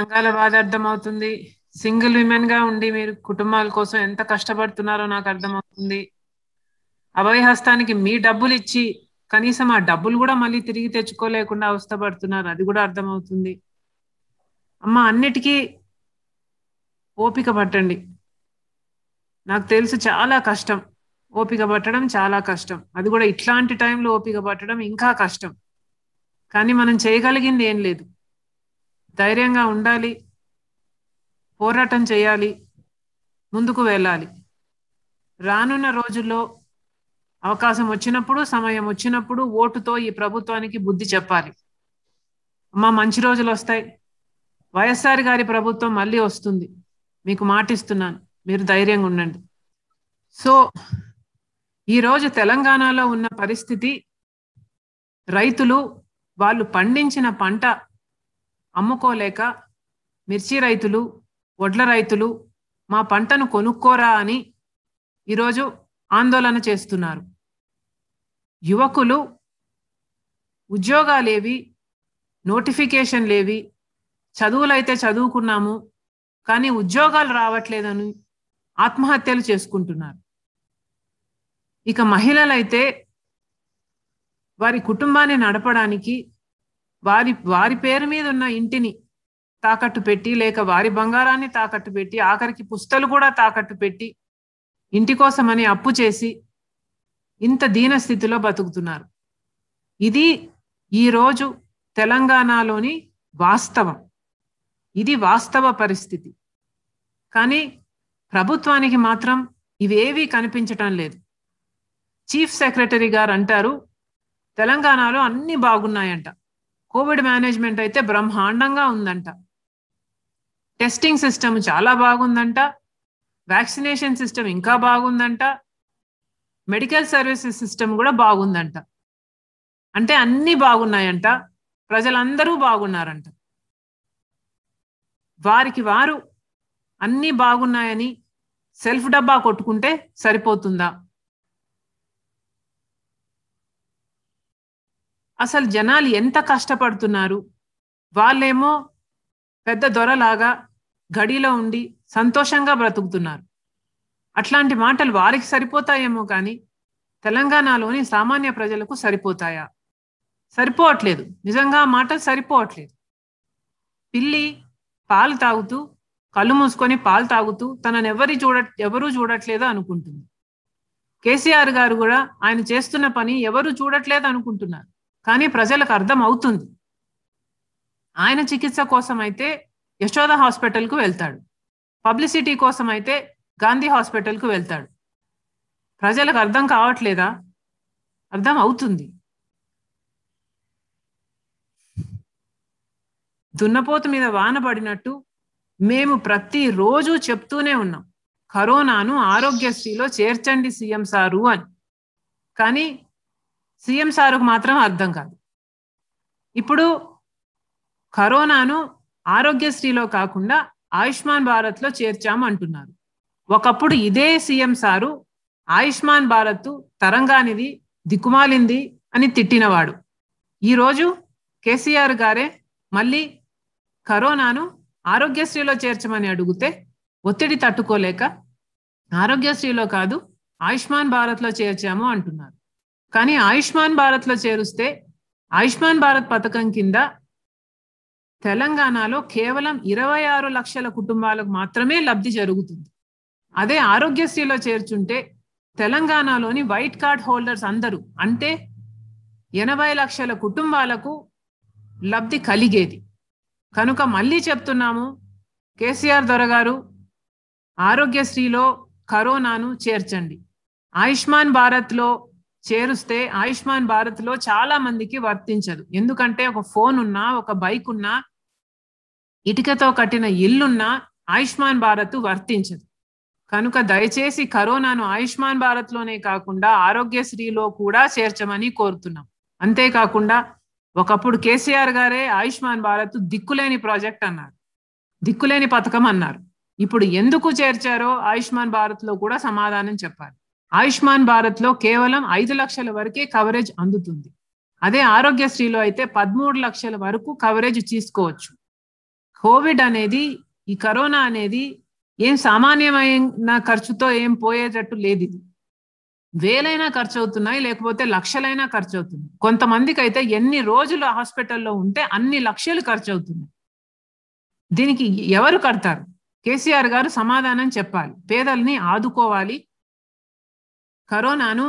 రంగాల బాధ అర్థమవుతుంది సింగిల్ విమెన్ గా ఉండి మీరు కుటుంబాల కోసం ఎంత కష్టపడుతున్నారో నాకు అర్థమవుతుంది హస్తానికి మీ డబ్బులు ఇచ్చి కనీసం ఆ డబ్బులు కూడా మళ్ళీ తిరిగి తెచ్చుకోలేకుండా అవస్థపడుతున్నారు అది కూడా అర్థమవుతుంది అమ్మ అన్నిటికీ ఓపిక పట్టండి నాకు తెలుసు చాలా కష్టం ఓపిక పట్టడం చాలా కష్టం అది కూడా ఇట్లాంటి టైంలో ఓపిక పట్టడం ఇంకా కష్టం కానీ మనం చేయగలిగింది ఏం లేదు ధైర్యంగా ఉండాలి పోరాటం చేయాలి ముందుకు వెళ్ళాలి రానున్న రోజుల్లో అవకాశం వచ్చినప్పుడు సమయం వచ్చినప్పుడు ఓటుతో ఈ ప్రభుత్వానికి బుద్ధి చెప్పాలి మా మంచి రోజులు వస్తాయి వైఎస్ఆర్ గారి ప్రభుత్వం మళ్ళీ వస్తుంది మీకు మాటిస్తున్నాను మీరు ధైర్యంగా ఉండండి సో ఈరోజు తెలంగాణలో ఉన్న పరిస్థితి రైతులు వాళ్ళు పండించిన పంట అమ్ముకోలేక మిర్చి రైతులు వడ్ల రైతులు మా పంటను కొనుక్కోరా అని ఈరోజు ఆందోళన చేస్తున్నారు యువకులు ఉద్యోగాలేవి లేవి చదువులైతే చదువుకున్నాము కానీ ఉద్యోగాలు రావట్లేదని ఆత్మహత్యలు చేసుకుంటున్నారు ఇక మహిళలైతే వారి కుటుంబాన్ని నడపడానికి వారి వారి పేరు మీద ఉన్న ఇంటిని తాకట్టు పెట్టి లేక వారి బంగారాన్ని తాకట్టు పెట్టి ఆఖరికి పుస్తలు కూడా తాకట్టు పెట్టి ఇంటి కోసమని అప్పు చేసి ఇంత దీన స్థితిలో బతుకుతున్నారు ఇది ఈరోజు తెలంగాణలోని వాస్తవం ఇది వాస్తవ పరిస్థితి కానీ ప్రభుత్వానికి మాత్రం ఇవేవీ కనిపించటం లేదు చీఫ్ సెక్రటరీ గారు అంటారు తెలంగాణలో అన్నీ బాగున్నాయంట కోవిడ్ మేనేజ్మెంట్ అయితే బ్రహ్మాండంగా ఉందంట టెస్టింగ్ సిస్టమ్ చాలా బాగుందంట వ్యాక్సినేషన్ సిస్టమ్ ఇంకా బాగుందంట మెడికల్ సర్వీసెస్ సిస్టమ్ కూడా బాగుందంట అంటే అన్నీ బాగున్నాయంట ప్రజలందరూ బాగున్నారంట వారికి వారు అన్నీ బాగున్నాయని సెల్ఫ్ డబ్బా కొట్టుకుంటే సరిపోతుందా అసలు జనాలు ఎంత కష్టపడుతున్నారు వాళ్ళేమో పెద్ద దొరలాగా గడిలో ఉండి సంతోషంగా బ్రతుకుతున్నారు అట్లాంటి మాటలు వారికి సరిపోతాయేమో కానీ తెలంగాణలోని సామాన్య ప్రజలకు సరిపోతాయా సరిపోవట్లేదు నిజంగా మాటలు సరిపోవట్లేదు పిల్లి పాలు తాగుతూ కళ్ళు మూసుకొని పాలు తాగుతూ తనని ఎవరి చూడ ఎవరూ చూడట్లేదు అనుకుంటుంది కేసీఆర్ గారు కూడా ఆయన చేస్తున్న పని ఎవరు చూడట్లేదు అనుకుంటున్నారు కానీ ప్రజలకు అర్థం అవుతుంది ఆయన చికిత్స కోసం అయితే యశోద హాస్పిటల్కు వెళ్తాడు పబ్లిసిటీ కోసం అయితే గాంధీ హాస్పిటల్కు వెళ్తాడు ప్రజలకు అర్థం కావట్లేదా అర్థం అవుతుంది దున్నపోత మీద వాన పడినట్టు మేము ప్రతిరోజు చెప్తూనే ఉన్నాం కరోనాను ఆరోగ్యశ్రీలో చేర్చండి సీఎం సారు అని కానీ సీఎం సార్కు మాత్రం అర్థం కాదు ఇప్పుడు కరోనాను ఆరోగ్యశ్రీలో కాకుండా ఆయుష్మాన్ భారత్లో చేర్చాము అంటున్నారు ఒకప్పుడు ఇదే సీఎం సారు ఆయుష్మాన్ భారత్ తరంగానిది దిక్కుమాలింది అని తిట్టినవాడు ఈరోజు కేసీఆర్ గారే మళ్ళీ కరోనాను ఆరోగ్యశ్రీలో చేర్చమని అడిగితే ఒత్తిడి తట్టుకోలేక ఆరోగ్యశ్రీలో కాదు ఆయుష్మాన్ భారత్లో చేర్చాము అంటున్నారు కానీ ఆయుష్మాన్ భారత్లో చేరుస్తే ఆయుష్మాన్ భారత్ పథకం కింద తెలంగాణలో కేవలం ఇరవై ఆరు లక్షల కుటుంబాలకు మాత్రమే లబ్ధి జరుగుతుంది అదే ఆరోగ్యశ్రీలో చేర్చుంటే తెలంగాణలోని వైట్ కార్డ్ హోల్డర్స్ అందరూ అంటే ఎనభై లక్షల కుటుంబాలకు లబ్ధి కలిగేది కనుక మళ్ళీ చెప్తున్నాము కేసీఆర్ దొరగారు ఆరోగ్యశ్రీలో కరోనాను చేర్చండి ఆయుష్మాన్ భారత్లో చేరుస్తే ఆయుష్మాన్ భారత్లో చాలా మందికి వర్తించదు ఎందుకంటే ఒక ఫోన్ ఉన్నా ఒక బైక్ ఉన్నా ఇటుకతో కట్టిన ఇల్లున్నా ఆయుష్మాన్ భారత్ వర్తించదు కనుక దయచేసి కరోనాను ఆయుష్మాన్ భారత్ లోనే కాకుండా ఆరోగ్యశ్రీలో కూడా చేర్చమని కోరుతున్నాం అంతేకాకుండా ఒకప్పుడు కేసీఆర్ గారే ఆయుష్మాన్ భారత్ దిక్కులేని ప్రాజెక్ట్ అన్నారు దిక్కులేని పథకం అన్నారు ఇప్పుడు ఎందుకు చేర్చారో ఆయుష్మాన్ భారత్లో కూడా సమాధానం చెప్పాలి ఆయుష్మాన్ భారత్ లో కేవలం ఐదు లక్షల వరకే కవరేజ్ అందుతుంది అదే ఆరోగ్యశ్రీలో అయితే పదమూడు లక్షల వరకు కవరేజ్ తీసుకోవచ్చు కోవిడ్ అనేది ఈ కరోనా అనేది ఏం సామాన్యమైన ఖర్చుతో ఏం పోయేటట్టు లేదు ఇది వేలైనా ఖర్చు అవుతున్నాయి లేకపోతే లక్షలైనా ఖర్చు అవుతున్నాయి కొంతమందికి అయితే ఎన్ని రోజులు హాస్పిటల్లో ఉంటే అన్ని లక్షలు ఖర్చు అవుతున్నాయి దీనికి ఎవరు కడతారు కేసీఆర్ గారు సమాధానం చెప్పాలి పేదల్ని ఆదుకోవాలి కరోనాను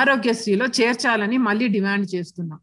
ఆరోగ్యశ్రీలో చేర్చాలని మళ్ళీ డిమాండ్ చేస్తున్నాం